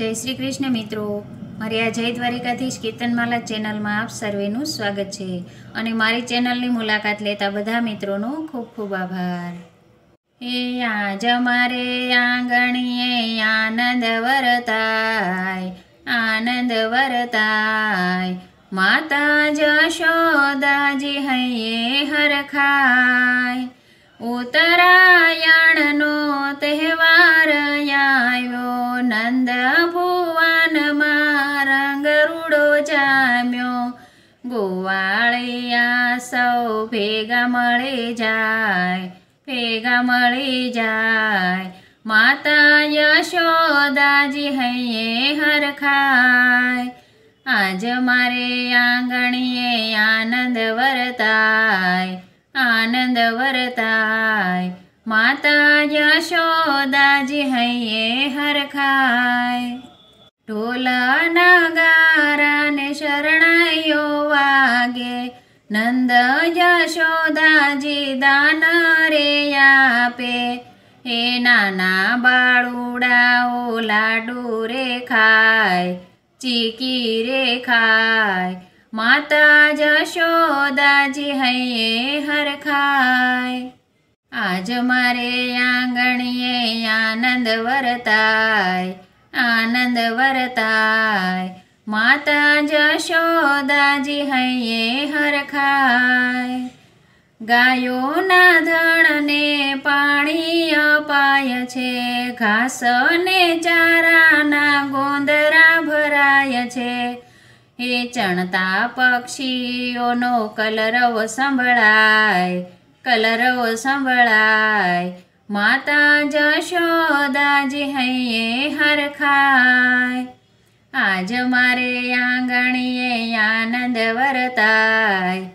જય શ્રી કૃષ્ણ મિત્રો મારી આ જય દ્વારિકાધીશ કીર્તનમાલા ચેનલમાં આપ સર્વેનું સ્વાગત છે અને મારી ચેનલની મુલાકાત લેતા બધા મિત્રોનો ખૂબ ખૂબ આભાર એ આજ મારે આંગણીએ આનંદ વરતાય આનંદ વરતાય માતા શોદાજી હૈયે હરખાય ઉત્તરાયણનો તહેવાર આવ્યો નંદ ભુવનમાં રંગરૂડો જામ્યો ગોવાળિયા સૌ ભેગા મળી જાય ભેગા મળી જાય માતા યશોદાજી હૈયે હરખાય આજ મારે આંગણીએ આનંદ વરતાય આનંદ વરતાય હૈયે હરખાય ઢોલા નાગારાને શરણાયો વાગે નંદ જશોદાજી દાન રે આપે એ નાના બાળુડાઓ લાડુ રે ખાય ચીકી રે ખાય માતા જશોદાજી હૈયે હરખાય આજ મારે આંગણીએ આનંદ વરતાય આનંદ વરતાય માતા જશોદાજી હૈયે હરખાય ગાયોના ધણને પાણી અપાય છે ઘાસને ચારાના ગોંદરા ભરાય છે એ ચણતા પક્ષીઓનો કલરવ સંભળાય કલરવો સંભળાય માતા જશોદાજી હૈયે હર ખાય આજ મારે આંગણીએ આનંદ વરતાય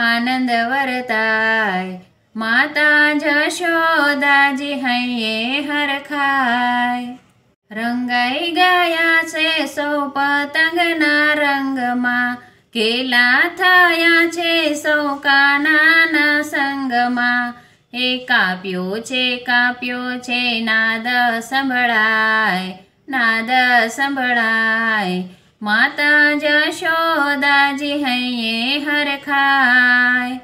આનંદ વરતાય માતા જશોદાજી હૈયે હર ખાય રંગાઈ ગયા છે સૌ પતંગના રંગમાં કેલા થયા છે સૌ કાનાના સંગમાં હે કાપ્યો છે કાપ્યો છે નાદ સંભળાય નાદ સંભળાય માતા જશોદાજી હૈયે હરખાય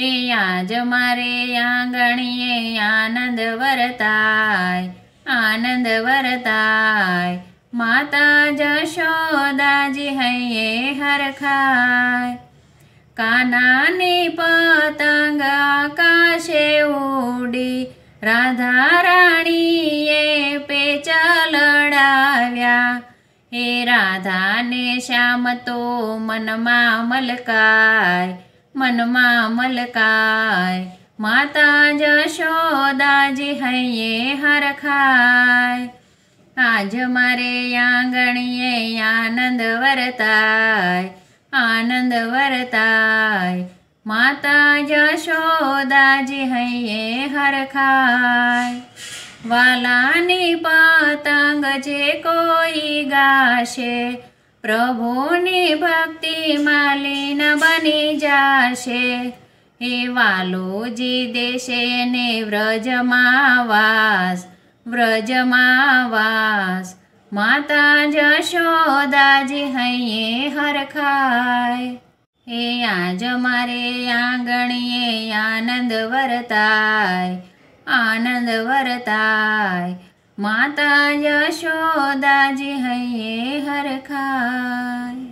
હે આજ મારે આંગણીએ આનંદ વરતાય આનંદ વરતાય માતા જશોદાજી હૈયે હરખાય કાનાની પતંગ આકાશે ઉડી રાધા રાણીએ પેચલ લડાવ્યા હે રાધાને શ્યામ તો મનમાં મલકાય મનમાં મલકાય માતા જશોદાજી હૈયે હરખાય આજ મારે આંગણીએ આનંદ વરતાય આનંદ વરતાય માતા જશોદાજી હૈયે હરખાય વાલાની પતંગ જે કોઈ ગાશે પ્રભુની ભક્તિ માલિન બની જાશે એ વાલોજી દેશે ને વ્રજમાં વાસ વ્રજમાં વાસ માતા જશોદાજી હૈયે હરખાય એ આજ મારે આંગણીએ આનંદ વરતાય આનંદ વરતાય માતા યશોદાજી હૈયે હરખાય